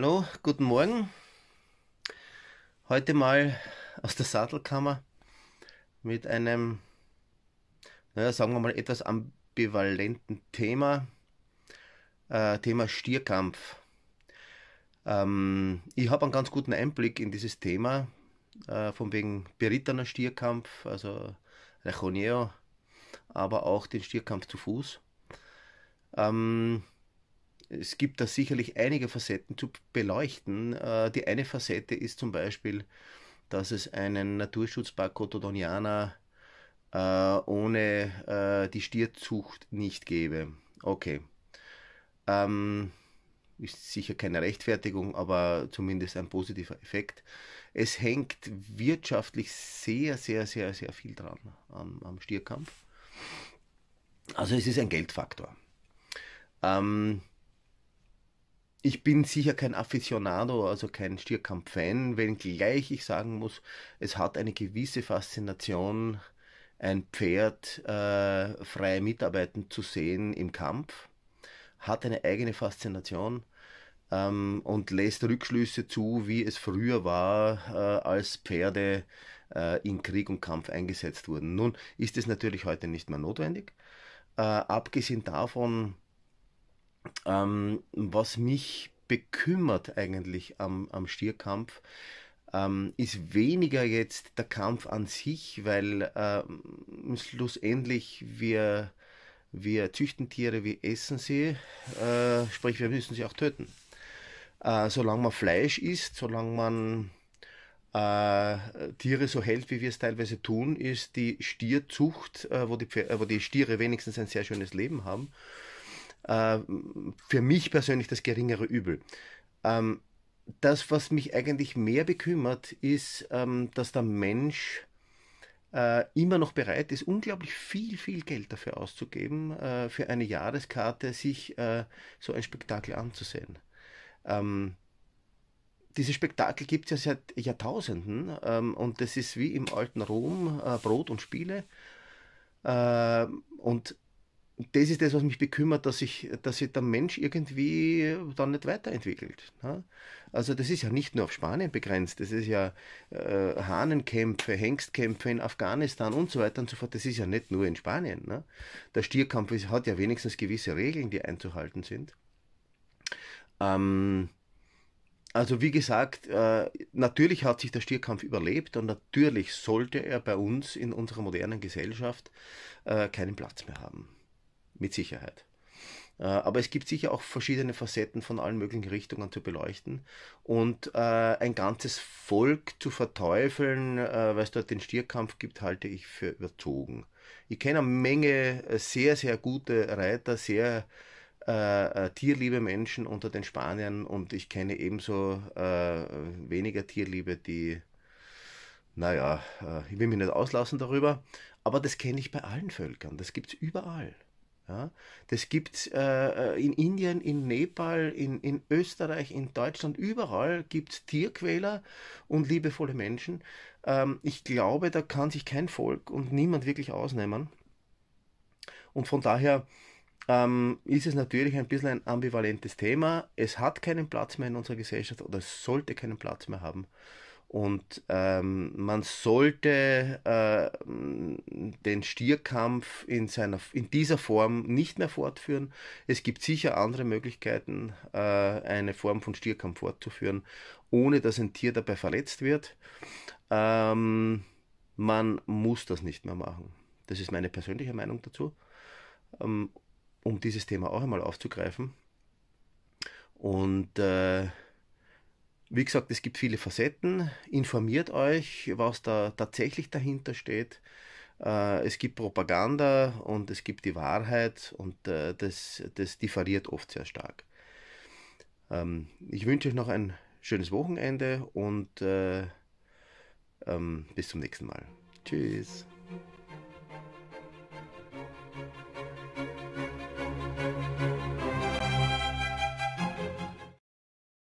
Hallo, guten Morgen. Heute mal aus der Sattelkammer mit einem, naja, sagen wir mal, etwas ambivalenten Thema. Äh, Thema Stierkampf. Ähm, ich habe einen ganz guten Einblick in dieses Thema, äh, von wegen berittener Stierkampf, also Rejoneo, aber auch den Stierkampf zu Fuß. Ähm, es gibt da sicherlich einige Facetten zu beleuchten. Äh, die eine Facette ist zum Beispiel, dass es einen Naturschutzpark Cotodoniana äh, ohne äh, die Stierzucht nicht gäbe. Okay. Ähm, ist sicher keine Rechtfertigung, aber zumindest ein positiver Effekt. Es hängt wirtschaftlich sehr, sehr, sehr, sehr viel dran am, am Stierkampf. Also es ist ein Geldfaktor. Ähm, ich bin sicher kein Aficionado, also kein Stierkampf-Fan, wenngleich ich sagen muss, es hat eine gewisse Faszination, ein Pferd äh, frei mitarbeiten zu sehen im Kampf. Hat eine eigene Faszination ähm, und lässt Rückschlüsse zu, wie es früher war, äh, als Pferde äh, in Krieg und Kampf eingesetzt wurden. Nun ist es natürlich heute nicht mehr notwendig. Äh, abgesehen davon, ähm, was mich bekümmert eigentlich am, am Stierkampf, ähm, ist weniger jetzt der Kampf an sich, weil ähm, schlussendlich wir, wir züchten Tiere, wir essen sie, äh, sprich wir müssen sie auch töten. Äh, solange man Fleisch isst, solange man äh, Tiere so hält, wie wir es teilweise tun, ist die Stierzucht, äh, wo, die, äh, wo die Stiere wenigstens ein sehr schönes Leben haben, äh, für mich persönlich das geringere Übel. Ähm, das, was mich eigentlich mehr bekümmert, ist, ähm, dass der Mensch äh, immer noch bereit ist, unglaublich viel, viel Geld dafür auszugeben, äh, für eine Jahreskarte sich äh, so ein Spektakel anzusehen. Ähm, diese Spektakel gibt es ja seit Jahrtausenden ähm, und das ist wie im alten Rom äh, Brot und Spiele. Äh, und das ist das, was mich bekümmert, dass sich dass der Mensch irgendwie dann nicht weiterentwickelt. Ne? Also das ist ja nicht nur auf Spanien begrenzt, das ist ja äh, Hahnenkämpfe, Hengstkämpfe in Afghanistan und so weiter und so fort. Das ist ja nicht nur in Spanien. Ne? Der Stierkampf ist, hat ja wenigstens gewisse Regeln, die einzuhalten sind. Ähm, also wie gesagt, äh, natürlich hat sich der Stierkampf überlebt und natürlich sollte er bei uns in unserer modernen Gesellschaft äh, keinen Platz mehr haben mit Sicherheit. Äh, aber es gibt sicher auch verschiedene Facetten von allen möglichen Richtungen zu beleuchten. Und äh, ein ganzes Volk zu verteufeln, äh, weil es dort den Stierkampf gibt, halte ich für überzogen. Ich kenne eine Menge äh, sehr, sehr gute Reiter, sehr äh, äh, tierliebe Menschen unter den Spaniern und ich kenne ebenso weniger tierliebe, die, naja, ich will mich nicht auslassen darüber, aber das kenne ich bei allen Völkern, das gibt es überall. Ja, das gibt es äh, äh, in Indien, in Nepal, in, in Österreich, in Deutschland, überall gibt es Tierquäler und liebevolle Menschen. Ähm, ich glaube, da kann sich kein Volk und niemand wirklich ausnehmen. Und von daher ähm, ist es natürlich ein bisschen ein ambivalentes Thema. Es hat keinen Platz mehr in unserer Gesellschaft oder es sollte keinen Platz mehr haben. Und ähm, man sollte äh, den Stierkampf in, seiner, in dieser Form nicht mehr fortführen. Es gibt sicher andere Möglichkeiten, äh, eine Form von Stierkampf fortzuführen, ohne dass ein Tier dabei verletzt wird. Ähm, man muss das nicht mehr machen. Das ist meine persönliche Meinung dazu, ähm, um dieses Thema auch einmal aufzugreifen. Und äh, wie gesagt, es gibt viele Facetten. Informiert euch, was da tatsächlich dahinter steht. Äh, es gibt Propaganda und es gibt die Wahrheit und äh, das, das differiert oft sehr stark. Ähm, ich wünsche euch noch ein schönes Wochenende und äh, ähm, bis zum nächsten Mal. Tschüss.